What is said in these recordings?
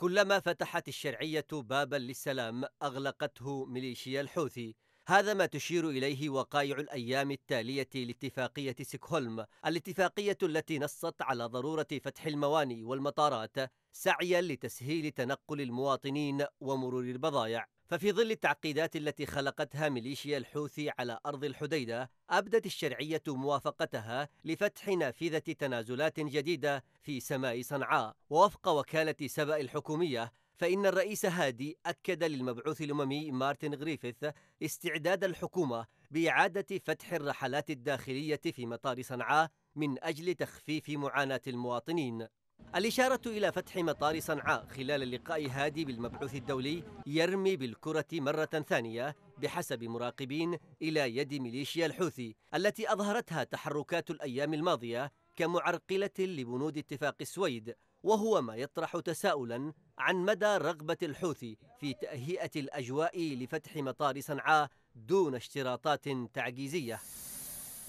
كلما فتحت الشرعية بابا للسلام أغلقته ميليشيا الحوثي هذا ما تشير إليه وقائع الأيام التالية لاتفاقية سكهولم الاتفاقية التي نصت على ضرورة فتح المواني والمطارات سعيا لتسهيل تنقل المواطنين ومرور البضائع ففي ظل التعقيدات التي خلقتها ميليشيا الحوثي على أرض الحديدة أبدت الشرعية موافقتها لفتح نافذة تنازلات جديدة في سماء صنعاء ووفق وكالة سبأ الحكومية فإن الرئيس هادي أكد للمبعوث الأممي مارتن غريفيث استعداد الحكومة بإعادة فتح الرحلات الداخلية في مطار صنعاء من أجل تخفيف معاناة المواطنين الإشارة إلى فتح مطار صنعاء خلال اللقاء هادي بالمبعوث الدولي يرمي بالكرة مرة ثانية بحسب مراقبين إلى يد ميليشيا الحوثي التي أظهرتها تحركات الأيام الماضية كمعرقلة لبنود اتفاق السويد وهو ما يطرح تساؤلا عن مدى رغبة الحوثي في تأهيئة الأجواء لفتح مطار صنعاء دون اشتراطات تعجيزية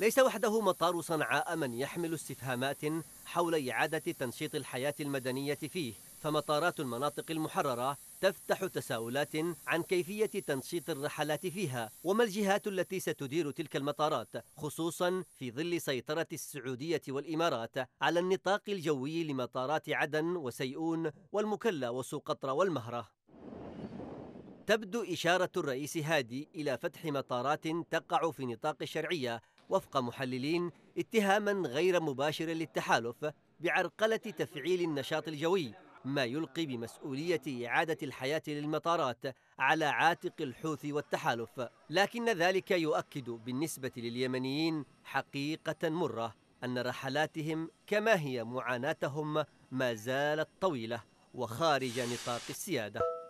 ليس وحده مطار صنعاء من يحمل استفهامات حول إعادة تنشيط الحياة المدنية فيه فمطارات المناطق المحررة تفتح تساؤلات عن كيفية تنشيط الرحلات فيها وما الجهات التي ستدير تلك المطارات خصوصا في ظل سيطرة السعودية والإمارات على النطاق الجوي لمطارات عدن وسيئون والمكلا وسوقطرة والمهرة تبدو إشارة الرئيس هادي إلى فتح مطارات تقع في نطاق الشرعية وفق محللين اتهاما غير مباشر للتحالف بعرقلة تفعيل النشاط الجوي ما يلقي بمسؤولية إعادة الحياة للمطارات على عاتق الحوثي والتحالف لكن ذلك يؤكد بالنسبة لليمنيين حقيقة مرة أن رحلاتهم كما هي معاناتهم ما زالت طويلة وخارج نطاق السيادة